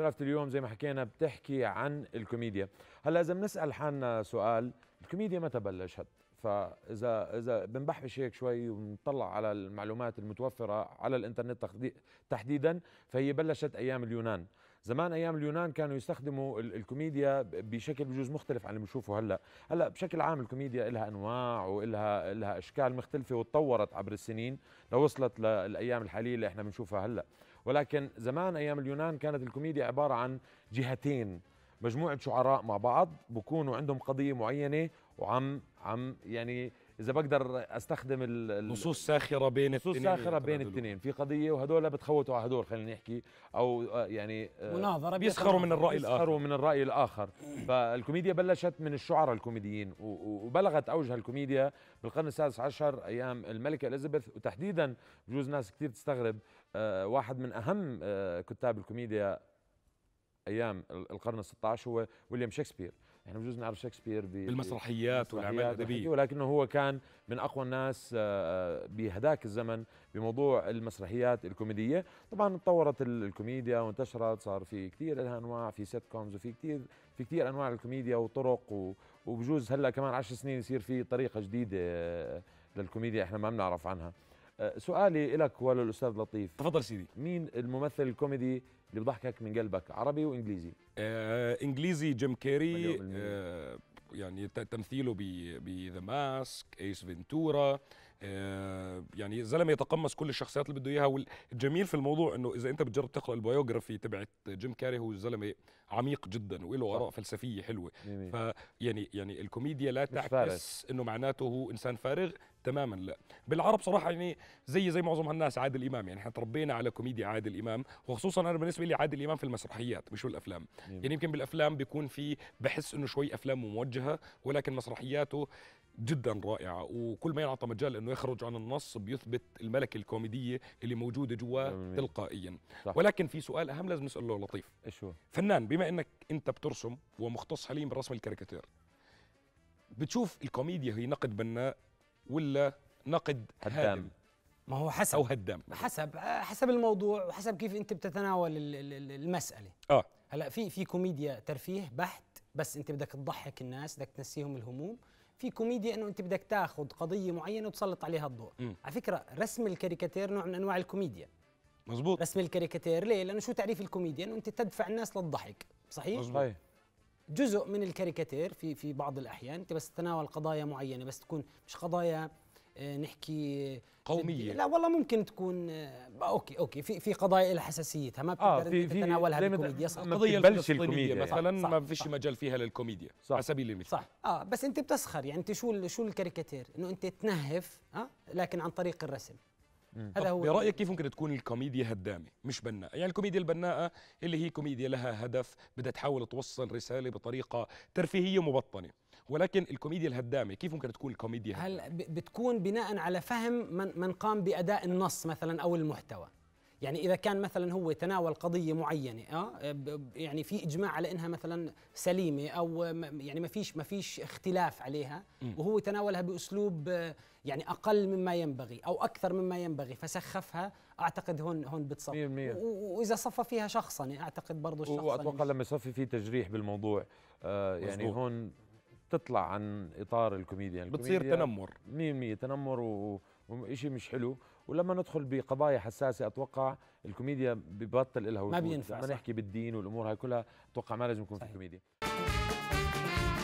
سلافة اليوم زي ما حكينا بتحكي عن الكوميديا هلا إذا بنسأل حالنا سؤال الكوميديا متى بلشت فاذا اذا بنبحبش هيك شوي ونطلع على المعلومات المتوفره على الانترنت تحديدا فهي بلشت ايام اليونان زمان ايام اليونان كانوا يستخدموا الكوميديا بشكل بجوز مختلف عن اللي بنشوفه هلا هلا بشكل عام الكوميديا لها انواع ولها لها اشكال مختلفه وتطورت عبر السنين لوصلت للايام الحاليه اللي احنا بنشوفها هلا ولكن زمان ايام اليونان كانت الكوميديا عباره عن جهتين مجموعه شعراء مع بعض بكونوا عندهم قضيه معينه وعم عم يعني اذا بقدر استخدم نصوص ساخره بين نصوص ساخره بين الاثنين في قضيه وهدول بتخوتوا على هدول خلينا نحكي او آه، يعني آه، مناظره بيسخروا من الراي الاخر بيسخروا من الراي الاخر فالكوميديا بلشت من الشعراء الكوميديين وبلغت اوجها الكوميديا بالقرن السادس عشر ايام الملكه اليزابيث وتحديدا بجوز ناس كثير تستغرب آه، واحد من اهم كتاب الكوميديا ايام القرن ال16 هو ويليام شكسبير احنا بجوز نعرف شكسبير بالمسرحيات والاعمال الادبيه ولكنه هو كان من اقوى الناس آه، آه، بهداك الزمن بموضوع المسرحيات الكوميديه طبعا تطورت الكوميديا وانتشرت صار في كثير لها انواع في سيت كومز وفي كثير في كثير انواع الكوميديا وطرق وبجوز هلا كمان 10 سنين يصير في طريقه جديده آه، للكوميديا احنا ما بنعرف عنها أه، سؤالي لك وللاستاذ لطيف تفضل سيدي مين الممثل الكوميدي اللي بضحكك من قلبك عربي وانجليزي آه انجليزي جيم كيري آه يعني تمثيله بذا ماسك ايس فينتورا آه يعني زلمه يتقمص كل الشخصيات اللي بده اياها والجميل في الموضوع انه اذا انت بتجرب تقرا البيوغرافي تبعت جيم كاري هو زلمه عميق جدا وله اراء فلسفيه حلوه فيعني يعني الكوميديا لا تعكس انه معناته هو انسان فارغ تماما لا بالعرب صراحه يعني زي زي معظم الناس عادل امام يعني احنا تربينا على كوميديا عادل امام وخصوصا انا بالنسبه لي عادل امام في المسرحيات مش بالافلام يعني يمكن بالافلام بيكون في بحس انه شوي افلام موجهه ولكن مسرحياته جدا رائعة وكل ما ينعطى مجال انه يخرج عن النص بيثبت الملكة الكوميدية اللي موجودة جواه تلقائيا صح. ولكن في سؤال اهم لازم نسأله لطيف ايش هو؟ فنان بما انك انت بترسم ومختص حاليا برسم الكاريكاتير بتشوف الكوميديا هي نقد بناء ولا نقد هدام هادم. ما هو حسب او هدام حسب آه، حسب الموضوع وحسب كيف انت بتتناول المساله اه هلا في في كوميديا ترفيه بحت بس انت بدك تضحك الناس بدك تنسيهم الهموم في كوميديا انه انت بدك تاخذ قضيه معينه وتسلط عليها الضوء م. على فكره رسم الكاريكاتير نوع من انواع الكوميديا مزبوط رسم الكاريكاتير ليه لانه شو تعريف الكوميديا انه انت تدفع الناس للضحك صحيح مزبوط. جزء من الكاريكاتير في في بعض الاحيان انت بس تتناول قضايا معينه بس تكون مش قضايا آه، نحكي قوميه لا والله ممكن تكون آه، اوكي اوكي في في قضايا لها حساسيتها ما بتقدر آه في تتناولها بالكوميديا صح قضيه بلش الكوميديا مثلا يعني. ما فيش مجال فيها للكوميديا صح على سبيل المثال صح اه بس انت بتسخر يعني انت شو شو الكاريكاتير انه انت تنهف آه لكن عن طريق الرسم هذا هو برايك كيف ممكن تكون الكوميديا هدامه مش بناءه يعني الكوميديا البناءه اللي هي كوميديا لها هدف بدها تحاول توصل رساله بطريقه ترفيهيه مبطنه ولكن الكوميديا الهدامه كيف ممكن تكون الكوميديا هل بتكون بناء على فهم من, من قام باداء النص مثلا او المحتوى يعني اذا كان مثلا هو تناول قضيه معينه اه يعني في اجماع على انها مثلا سليمه او يعني ما فيش ما فيش اختلاف عليها وهو تناولها باسلوب يعني اقل مما ينبغي او اكثر مما ينبغي فسخفها اعتقد هون هون بتصف واذا صفى فيها شخصا يعني اعتقد برضه الشخص واتوقع لما يصفي في تجريح بالموضوع آه يعني مزبوط. هون تطلع عن اطار الكوميديا بتصير تنمر 100% تنمر وشيء مش حلو ولما ندخل بقضايا حساسه اتوقع الكوميديا ببطل لها ما بينفع ما نحكي بالدين والامور هاي كلها اتوقع ما لازم يكون في كوميديا